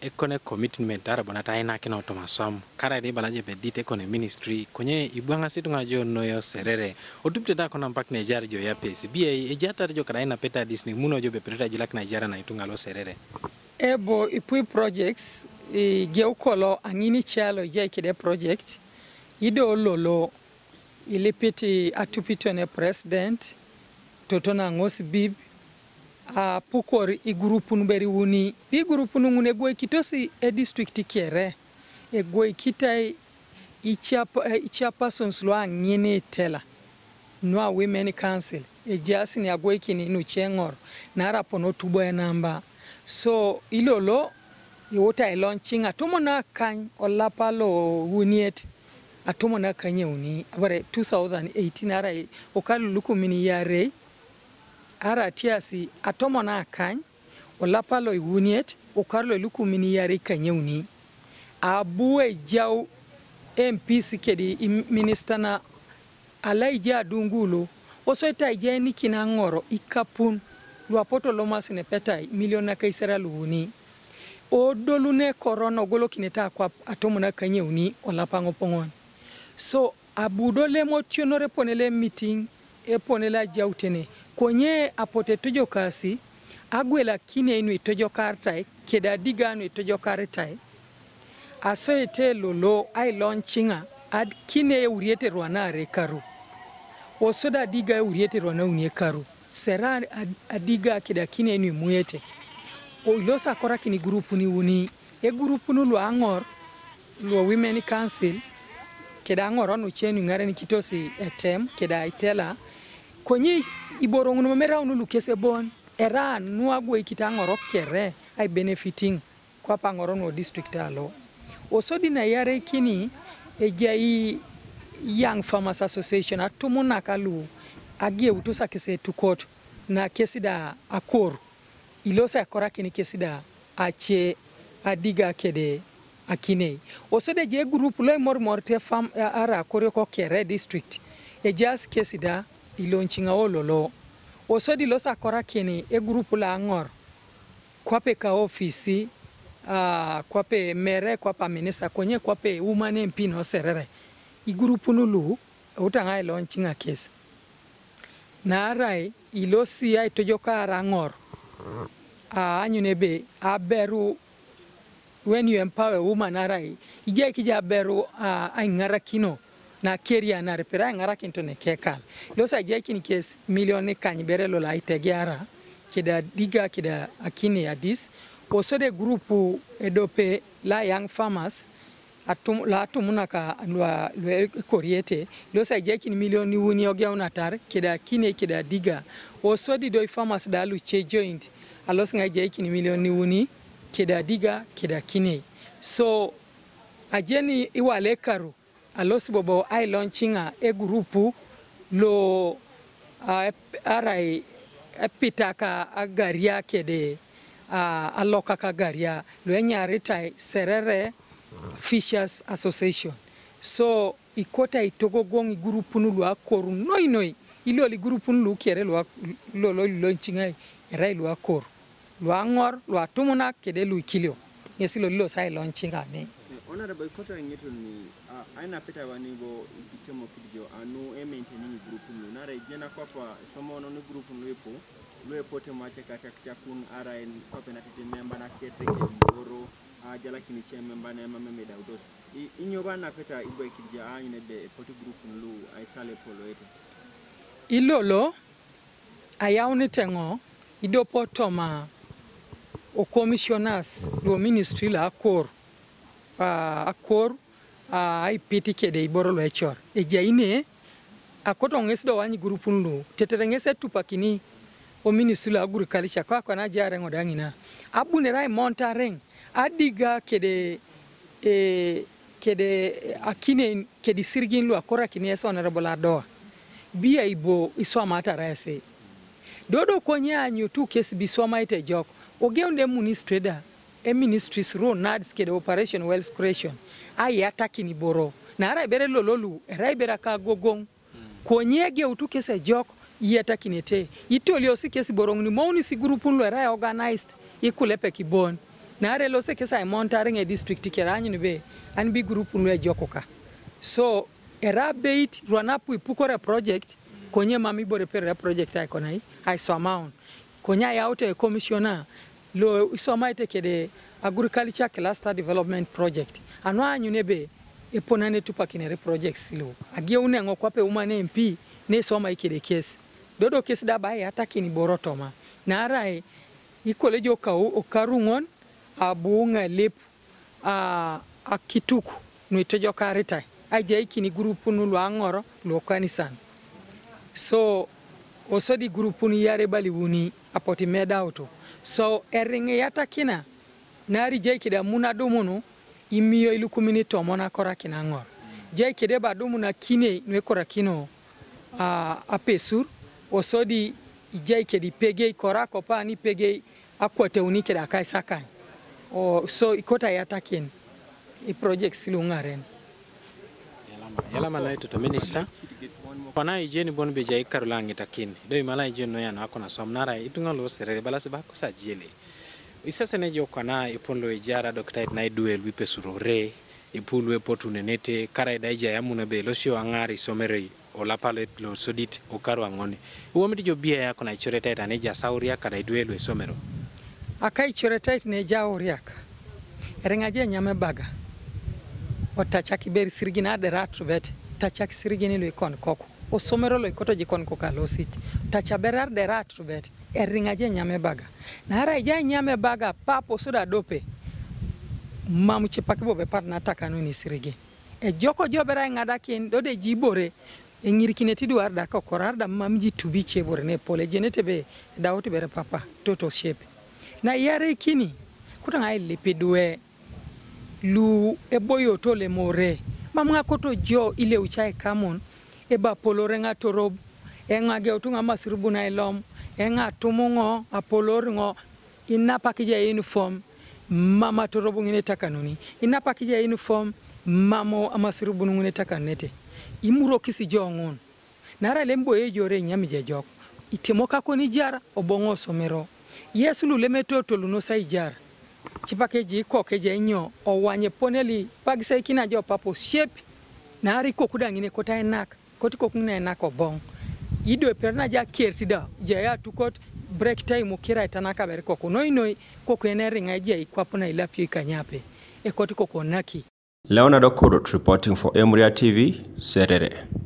ekone commitment dara bona taina kino to swam kara ni balaje dite kone ministry konye ibwanga situ no yo serere otupte da kona mpak ne jar jo ya e ejata jo kara ina peta disni muno jo be peta jo lak na jara na itunga lo serere ebo ipui projects geu kolo angini chalo je kide project ido lolo ilipiti atupito ne president totona bibi a pukor i grupu nu beri uni di grupu nu ngune gwe kitosi e district kere e gwe kitai i chapa i e chapa sons lo angini tela no a women council e jasi ni agwe kini nu chengor na rapo no tubo e namba so ilolo i wota e launching atomo na kan olapalo uniet atomo na kanye uni abare 2018 ara e okalu lukumini yare ara tiasi atomo na kany olapa lo iwuniet ukar lo iluku mini yari kanyeuni abu e, e jau MP sikedi minister na alaija adungulu osoita ije ni kina ngoro ikapun lwa poto lo masi ne petai milion na kaisera luhuni odolu ne korona ogolo kineta kwa atomo na kanyeuni olapa ngopongon so abudole motionore ponele meeting eponela jautene konye apote tojo kasi agwela kine inu itojo kartai keda diganu itojo kartai aso ete lolo ai launchinga ad kine uriete rwana are karu osoda diga uriete rwana unye karu sera adiga keda kine inu muete o losa kora kini grupu ni uni e grupu nu lu angor lu women council keda angor onu chenu ngare ni kitosi etem keda itela konyi iborongno mamera onulu kese bon era nua gwe kitango rokere ai benefiting kwa pangoro no district alo osodi na yare kini ejai young farmers association atumuna kalu agie utusa kese tukot na kesida akor ilosa akora kini kesida ache adiga kede akine osode je group lo mor mor te farm eh, ara kore ko kere district ejas kesida ilonchinga ololo osodi losa kora kini e group la ngor kwape ka ofisi uh, kwape mere kwapa minisa kwenye kwape umane mpino serere i group nulu utanga ilonchinga e kesi na arai ilosi ya itojoka e arangor uh, anyunebe aberu when you empower woman arai ijia ikija aberu uh, aingara kino na keria na repera ngara kinto ne kekal lo sa jeki ni kes milioni kany berelo la itegiara kida diga kida akini ya adis osode grupu edope la young farmers atum, la atumuna ka ndwa lwa koriete lo sa jeki ni milioni wuni ogeuna tar kida akini kida diga osodi doi farmers da lu che joint alos nga ni milioni wuni kida diga kida kine so ajeni iwale karu alos bobo ai launching a e group lo arai epita ka agaria kede a aloka ka garia lo enya serere fishers association so ikota itogogong i group nu lo akoru noi noi ilo li group nu lo kere lo lo lo launching ai e rai lo akoru lo angor lo atumuna kede lo ikilio yesilo lo sai launching a ne wọn nara bai kota ne to ni a ina fita ba ni bo ikike mo kidjo anu e mente ni grupu ni nara jena kwa kwa somo no ni grupu ni po lue pote ma cheka chak chakun ara en kwa pena kiti memba na kete ke mboro a jala kini che memba na ema meme da udos inyo ba na fita ibo ikidjo a ina de pote grupu ni lu a isale polo ete ilolo ayaw ni tengo idopo toma o commissioners do ministry la cour Uh, a kor a ipiti kede iboro lo echor e jaine a koto nges do wani grupun lu tetere ngese tupakini o minisula aguru kalisha kwa kwa na jare ngodangina abune rai e montareng adiga kede e kede akine kede sirgin lu akora kini eso honorable adoa bia ibo iswa mata rese dodo konya nyu tu kesi biswa maite jok ogeunde munis trader e ministries ro nads kede operation wells creation ai ataki ni boro na ara bere lololu ara bere ka gogong kuonyege utuke se jok yeta kinete itoli osi kesi borong ni mouni si group lo ara organized ikulepe kibon na ara lo se kesa montaring a district keranyi ni be an bi group lo jokoka so era beit runapu ipukore project konye mami bore pere project ai konai ai so amount konya yaute commissioner lo so ma ite kede agriculture cluster development project anu anyu nebe epona ne tupa kinere project silo agie une ngo kwape uma ne mp ne so ma ikede kes dodo kes da bai ataki ni borotoma na arai ikole jo ka okarungon abunga lep a akituku no ite jo karita aje ikini group nu lu angoro lu kanisan so osodi group nu yare bali buni apoti meda auto so eriŋiyata kina nari jei kida muna dumunu imiyo ilukumini tomona kora kina ŋor jei kide ba dumuna kine nwe kora kino uh, apesur osodi ijei kedi pegei kora kopa ni pegei akwateuni kida kai sakany o so ikota yata kin i project silu ŋaren yalama naitoto minister pana i jeni bon be jai karu la ngita kin do imala i jeno ya na kona som nara i tunga lo sere bala se ba ko sa jeli isa se ne joko na i pon lo i jara dr it nai duel wi pesuro re i pulu e potu ne nete kara i dai jaya muna be lo si wa ngari somere o la pale lo sodit o karu ngone u wamiti jo bia ya kona chore tai tani ja sauria kara i duel we somero akai chore tai ne ja uriaka erenga je nyame baga otachaki beri sirgina de ratu bete tachak sirigini lo ikon koko osomero lo ikoto jikon koka losit tacha berar derat tubet erringa je nyame baga nara ija nyame baga papo soda dope mamu chipaki bobe parna taka nuni sirigi e joko jobera e ngadakin dode jibore e ngirikine tidu arda kokor arda mamji tubi chebore ne pole jenete be dawote bere papa toto shepe na yare kini kutanga ile pedwe lu eboyo tole more mamga koto jo ile uchae kamon e ba polore ng'ato rob e ng'a ge otunga masrubu na elom e ng'a tumungo apolor ngo ina pakija uniform mama torobu ngine takanuni ina pakija uniform mamo amasrubu ngine takanete imuro kisi jo ngon nara lembo e jore nyami je jok itimo ka koni jara obongo somero yesu lu lemeto tolu no sai jara chipakeji keje nyo o wanye poneli pagisa ikina jo papo shape na ari ko kudangine kota enak koti ko kuna enak obong ido perna ja kerti da ja ya tukot break time ukira itanaka ber ko kuno inoi ko kweneri ngaje ikwapona ilapyo ikanyape e koti ko konaki Leonardo Kurut reporting for emria TV, Serere.